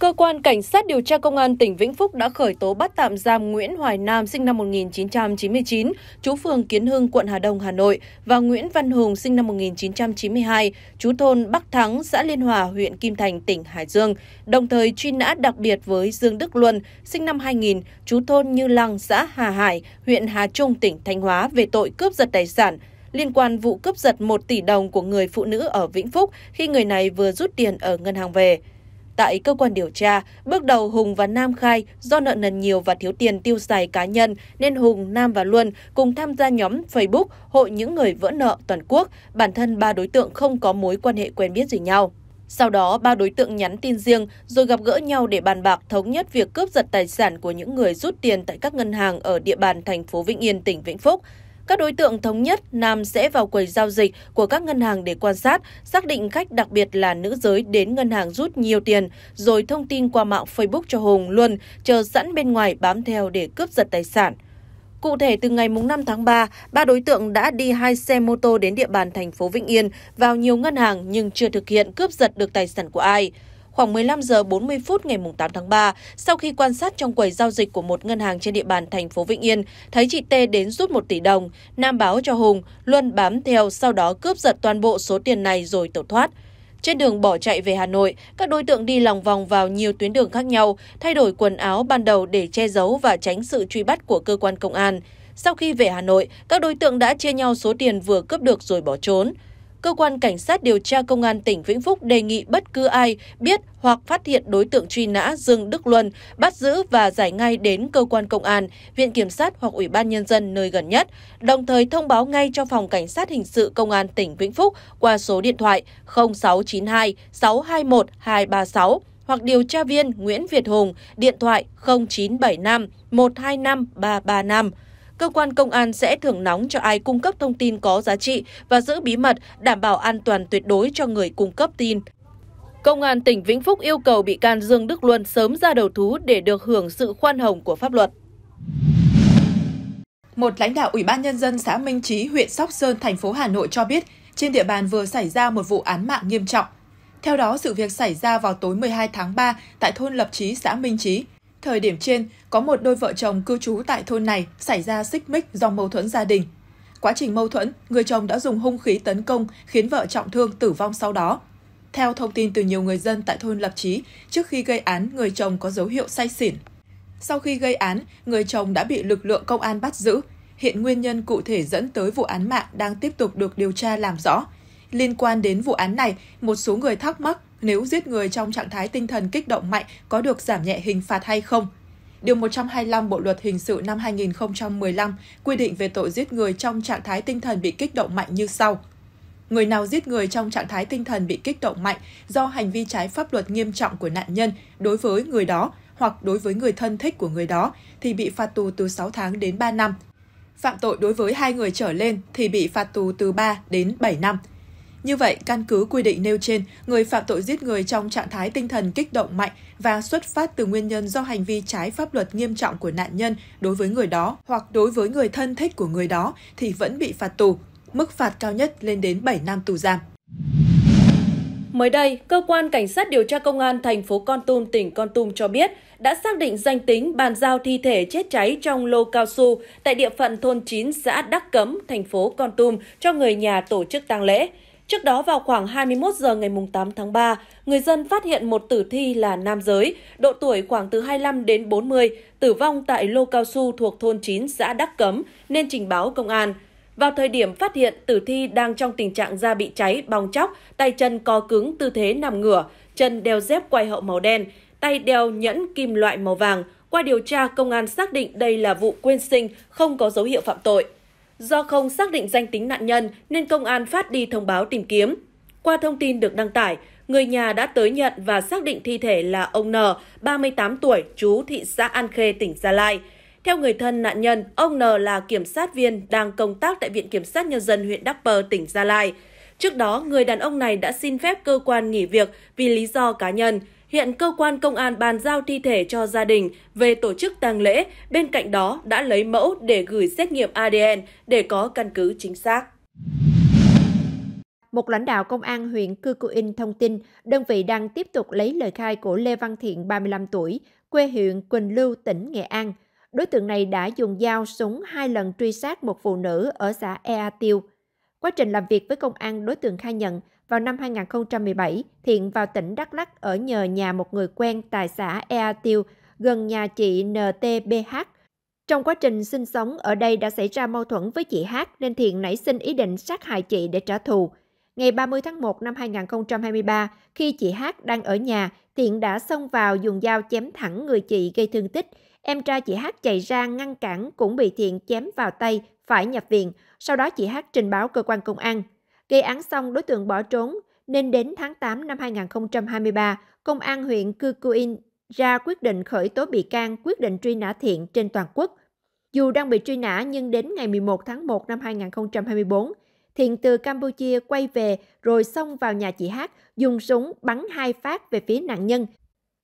Cơ quan Cảnh sát điều tra Công an tỉnh Vĩnh Phúc đã khởi tố bắt tạm giam Nguyễn Hoài Nam sinh năm 1999, chú phường Kiến Hưng, quận Hà Đông, Hà Nội và Nguyễn Văn Hùng sinh năm 1992, chú thôn Bắc Thắng, xã Liên Hòa, huyện Kim Thành, tỉnh Hải Dương, đồng thời truy nã đặc biệt với Dương Đức Luân sinh năm 2000, chú thôn Như Lăng, xã Hà Hải, huyện Hà Trung, tỉnh Thanh Hóa về tội cướp giật tài sản liên quan vụ cướp giật 1 tỷ đồng của người phụ nữ ở Vĩnh Phúc khi người này vừa rút tiền ở ngân hàng về. Tại cơ quan điều tra, bước đầu Hùng và Nam khai do nợ nần nhiều và thiếu tiền tiêu xài cá nhân nên Hùng, Nam và Luân cùng tham gia nhóm Facebook Hội những người vỡ nợ toàn quốc. Bản thân ba đối tượng không có mối quan hệ quen biết gì nhau. Sau đó, ba đối tượng nhắn tin riêng rồi gặp gỡ nhau để bàn bạc thống nhất việc cướp giật tài sản của những người rút tiền tại các ngân hàng ở địa bàn thành phố Vĩnh Yên, tỉnh Vĩnh Phúc. Các đối tượng thống nhất nam sẽ vào quầy giao dịch của các ngân hàng để quan sát, xác định khách đặc biệt là nữ giới đến ngân hàng rút nhiều tiền, rồi thông tin qua mạng Facebook cho Hùng luôn chờ sẵn bên ngoài bám theo để cướp giật tài sản. Cụ thể, từ ngày 5 tháng 3, ba đối tượng đã đi hai xe mô tô đến địa bàn thành phố Vĩnh Yên vào nhiều ngân hàng nhưng chưa thực hiện cướp giật được tài sản của ai khoảng 15 giờ 40 phút ngày 8 tháng 3, sau khi quan sát trong quầy giao dịch của một ngân hàng trên địa bàn thành phố Vĩnh Yên, thấy chị T đến rút 1 tỷ đồng, Nam báo cho Hùng, Luân bám theo sau đó cướp giật toàn bộ số tiền này rồi tẩu thoát. Trên đường bỏ chạy về Hà Nội, các đối tượng đi lòng vòng vào nhiều tuyến đường khác nhau, thay đổi quần áo ban đầu để che giấu và tránh sự truy bắt của cơ quan công an. Sau khi về Hà Nội, các đối tượng đã chia nhau số tiền vừa cướp được rồi bỏ trốn cơ quan cảnh sát điều tra công an tỉnh Vĩnh Phúc đề nghị bất cứ ai biết hoặc phát hiện đối tượng truy nã Dương Đức Luân bắt giữ và giải ngay đến cơ quan công an, viện kiểm sát hoặc ủy ban nhân dân nơi gần nhất, đồng thời thông báo ngay cho phòng cảnh sát hình sự công an tỉnh Vĩnh Phúc qua số điện thoại 0692 621 236 hoặc điều tra viên Nguyễn Việt Hùng, điện thoại 0975 125 335 cơ quan công an sẽ thưởng nóng cho ai cung cấp thông tin có giá trị và giữ bí mật, đảm bảo an toàn tuyệt đối cho người cung cấp tin. Công an tỉnh Vĩnh Phúc yêu cầu bị can Dương Đức Luân sớm ra đầu thú để được hưởng sự khoan hồng của pháp luật. Một lãnh đạo Ủy ban Nhân dân xã Minh Chí, huyện Sóc Sơn, thành phố Hà Nội cho biết, trên địa bàn vừa xảy ra một vụ án mạng nghiêm trọng. Theo đó, sự việc xảy ra vào tối 12 tháng 3 tại thôn Lập Chí, xã Minh Chí. Thời điểm trên, có một đôi vợ chồng cư trú tại thôn này xảy ra xích mích do mâu thuẫn gia đình. Quá trình mâu thuẫn, người chồng đã dùng hung khí tấn công khiến vợ trọng thương tử vong sau đó. Theo thông tin từ nhiều người dân tại thôn Lập Chí, trước khi gây án, người chồng có dấu hiệu say xỉn. Sau khi gây án, người chồng đã bị lực lượng công an bắt giữ. Hiện nguyên nhân cụ thể dẫn tới vụ án mạng đang tiếp tục được điều tra làm rõ. Liên quan đến vụ án này, một số người thắc mắc nếu giết người trong trạng thái tinh thần kích động mạnh có được giảm nhẹ hình phạt hay không. Điều 125 Bộ luật hình sự năm 2015 quy định về tội giết người trong trạng thái tinh thần bị kích động mạnh như sau: Người nào giết người trong trạng thái tinh thần bị kích động mạnh do hành vi trái pháp luật nghiêm trọng của nạn nhân đối với người đó hoặc đối với người thân thích của người đó thì bị phạt tù từ 6 tháng đến 3 năm. Phạm tội đối với hai người trở lên thì bị phạt tù từ 3 đến 7 năm. Như vậy, căn cứ quy định nêu trên, người phạm tội giết người trong trạng thái tinh thần kích động mạnh và xuất phát từ nguyên nhân do hành vi trái pháp luật nghiêm trọng của nạn nhân đối với người đó hoặc đối với người thân thích của người đó thì vẫn bị phạt tù, mức phạt cao nhất lên đến 7 năm tù giam. Mới đây, cơ quan cảnh sát điều tra công an thành phố Con Tum, tỉnh Con Tum cho biết đã xác định danh tính bàn giao thi thể chết cháy trong lô cao su tại địa phận thôn 9 xã Đắc Cấm, thành phố Con Tum cho người nhà tổ chức tang lễ. Trước đó vào khoảng 21 giờ ngày 8 tháng 3, người dân phát hiện một tử thi là nam giới, độ tuổi khoảng từ 25 đến 40, tử vong tại lô cao su thuộc thôn 9 xã Đắc Cấm nên trình báo công an. Vào thời điểm phát hiện, tử thi đang trong tình trạng da bị cháy, bong chóc, tay chân co cứng, tư thế nằm ngửa, chân đeo dép quai hậu màu đen, tay đeo nhẫn kim loại màu vàng. Qua điều tra, công an xác định đây là vụ quên sinh, không có dấu hiệu phạm tội. Do không xác định danh tính nạn nhân nên công an phát đi thông báo tìm kiếm. Qua thông tin được đăng tải, người nhà đã tới nhận và xác định thi thể là ông N, 38 tuổi, chú thị xã An Khê, tỉnh Gia Lai. Theo người thân nạn nhân, ông N là kiểm sát viên đang công tác tại Viện Kiểm sát Nhân dân huyện Đắk Pơ, tỉnh Gia Lai. Trước đó, người đàn ông này đã xin phép cơ quan nghỉ việc vì lý do cá nhân. Hiện cơ quan công an bàn giao thi thể cho gia đình về tổ chức tang lễ, bên cạnh đó đã lấy mẫu để gửi xét nghiệm ADN để có căn cứ chính xác. Một lãnh đạo công an huyện Cư Cư In thông tin, đơn vị đang tiếp tục lấy lời khai của Lê Văn Thiện, 35 tuổi, quê huyện Quỳnh Lưu, tỉnh Nghệ An. Đối tượng này đã dùng dao súng hai lần truy sát một phụ nữ ở xã Ea Tiêu. Quá trình làm việc với công an, đối tượng khai nhận vào năm 2017, Thiện vào tỉnh Đắk Lắk ở nhờ nhà một người quen tại xã Ea Tiêu, gần nhà chị NTBH. Trong quá trình sinh sống ở đây đã xảy ra mâu thuẫn với chị H. nên Thiện nảy sinh ý định sát hại chị để trả thù. Ngày 30 tháng 1 năm 2023, khi chị H đang ở nhà, Thiện đã xông vào dùng dao chém thẳng người chị gây thương tích. Em trai chị H chạy ra ngăn cản cũng bị Thiện chém vào tay, phải nhập viện. Sau đó chị H trình báo cơ quan công an. Gây án xong, đối tượng bỏ trốn, nên đến tháng 8 năm 2023, Công an huyện Cư Cuin ra quyết định khởi tố bị can, quyết định truy nã thiện trên toàn quốc. Dù đang bị truy nã nhưng đến ngày 11 tháng 1 năm 2024, Thiện từ Campuchia quay về rồi xông vào nhà chị Hát, dùng súng bắn hai phát về phía nạn nhân.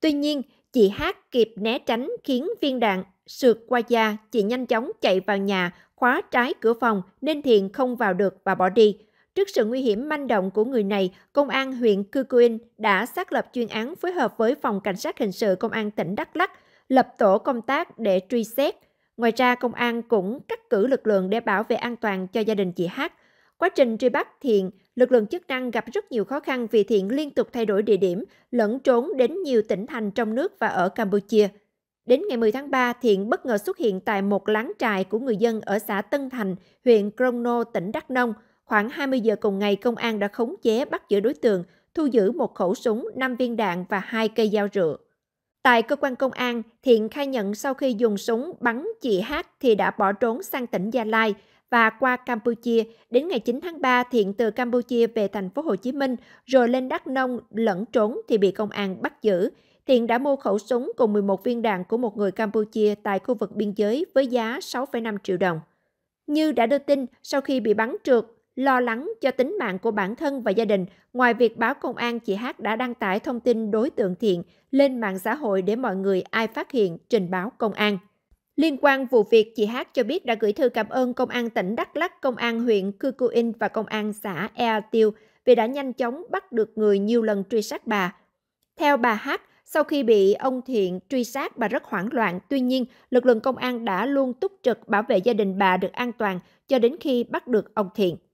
Tuy nhiên, chị Hát kịp né tránh khiến viên đạn sượt qua da, chị nhanh chóng chạy vào nhà, khóa trái cửa phòng nên Thiện không vào được và bỏ đi. Trước sự nguy hiểm manh động của người này, Công an huyện Cư Quyên đã xác lập chuyên án phối hợp với Phòng Cảnh sát Hình sự Công an tỉnh Đắk Lắc, lập tổ công tác để truy xét. Ngoài ra, công an cũng cắt cử lực lượng để bảo vệ an toàn cho gia đình chị Hát. Quá trình truy bắt Thiện, lực lượng chức năng gặp rất nhiều khó khăn vì Thiện liên tục thay đổi địa điểm, lẫn trốn đến nhiều tỉnh thành trong nước và ở Campuchia. Đến ngày 10 tháng 3, Thiện bất ngờ xuất hiện tại một láng trại của người dân ở xã Tân Thành, huyện Crono, tỉnh Đắk Nông – Khoảng 20 giờ cùng ngày, công an đã khống chế bắt giữ đối tượng, thu giữ một khẩu súng, 5 viên đạn và hai cây dao rượu. Tại cơ quan công an, Thiện khai nhận sau khi dùng súng bắn chị Hát thì đã bỏ trốn sang tỉnh Gia Lai và qua Campuchia. Đến ngày 9 tháng 3, Thiện từ Campuchia về thành phố Hồ Chí Minh rồi lên Đắk Nông lẫn trốn thì bị công an bắt giữ. Thiện đã mua khẩu súng cùng 11 viên đạn của một người Campuchia tại khu vực biên giới với giá 6,5 triệu đồng. Như đã đưa tin, sau khi bị bắn trượt, Lo lắng cho tính mạng của bản thân và gia đình, ngoài việc báo công an, chị Hát đã đăng tải thông tin đối tượng thiện lên mạng xã hội để mọi người ai phát hiện trình báo công an. Liên quan vụ việc, chị Hát cho biết đã gửi thư cảm ơn Công an tỉnh Đắk lắc, Công an huyện Cư Cư In và Công an xã Ea Tiêu vì đã nhanh chóng bắt được người nhiều lần truy sát bà. Theo bà Hát, sau khi bị ông Thiện truy sát, bà rất hoảng loạn. Tuy nhiên, lực lượng công an đã luôn túc trực bảo vệ gia đình bà được an toàn cho đến khi bắt được ông Thiện.